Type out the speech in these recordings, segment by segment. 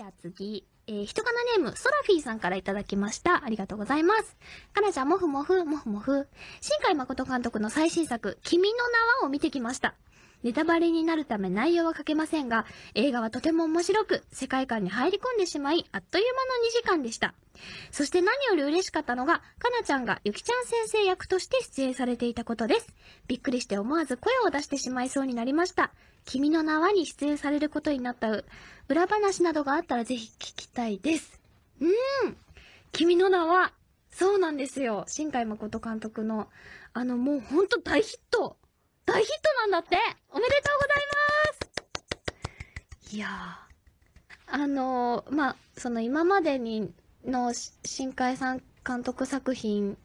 じゃあ次、えー、人かなネーム、ソラフィーさんからいただきました。ありがとうございます。かなちゃん、もふもふ、もふもふ。新海誠監督の最新作、君の名はを見てきました。ネタバレになるため内容は書けませんが、映画はとても面白く、世界観に入り込んでしまい、あっという間の2時間でした。そして何より嬉しかったのが、かなちゃんがゆきちゃん先生役として出演されていたことです。びっくりして思わず声を出してしまいそうになりました。君の名はに出演されることになった裏話などがあったらぜひ聞きたいです。うーん。君の名は、そうなんですよ。新海誠監督の、あの、もうほんと大ヒット大ヒットなんだっておめでとうございますいやあのー、まあ、その今までにの新海さん監督作品、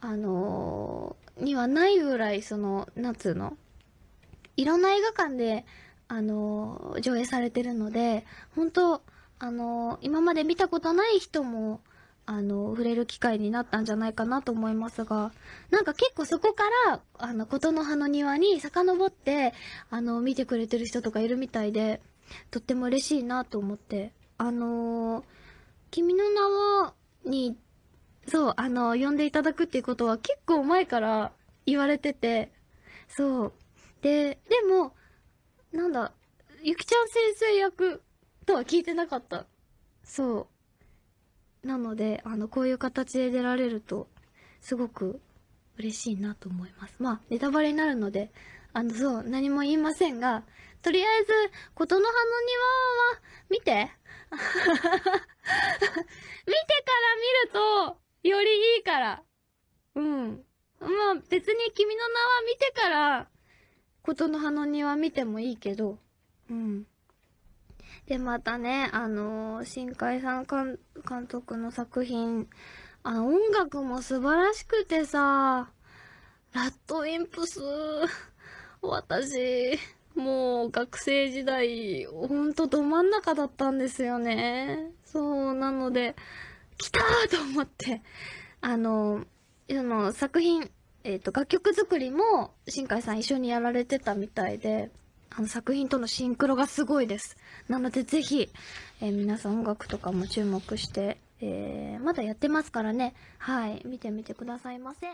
あのー、にはないぐらい、その、夏の、いろんな映画館で、あのー、上映されてるので、本当あの今まで見たことない人も、あの、触れる機会になったんじゃないかなと思いますが、なんか結構そこから、あの、ことの葉の庭に遡って、あの、見てくれてる人とかいるみたいで、とっても嬉しいなと思って、あのー、君の名は、に、そう、あの、呼んでいただくっていうことは結構前から言われてて、そう。で、でも、なんだ、ゆきちゃん先生役とは聞いてなかった。そう。なので、あの、こういう形で出られると、すごく嬉しいなと思います。まあ、ネタバレになるので、あの、そう、何も言いませんが、とりあえず、ことの葉の庭は、見て 見てから見ると、よりいいから。うん。まあ、別に君の名は見てから、ことの葉の庭見てもいいけど、うん。で、またね、あのー、新海さん監督の作品、あ、音楽も素晴らしくてさ、ラットインプス、私、もう学生時代、ほんとど真ん中だったんですよね。そう、なので、来たと思って、あのー、その作品、えっ、ー、と、楽曲作りも、新海さん一緒にやられてたみたいで、あの作品とのシンクロがすごいです。なのでぜひ、えー、皆さん音楽とかも注目して、えー、まだやってますからね。はい。見てみてくださいませ。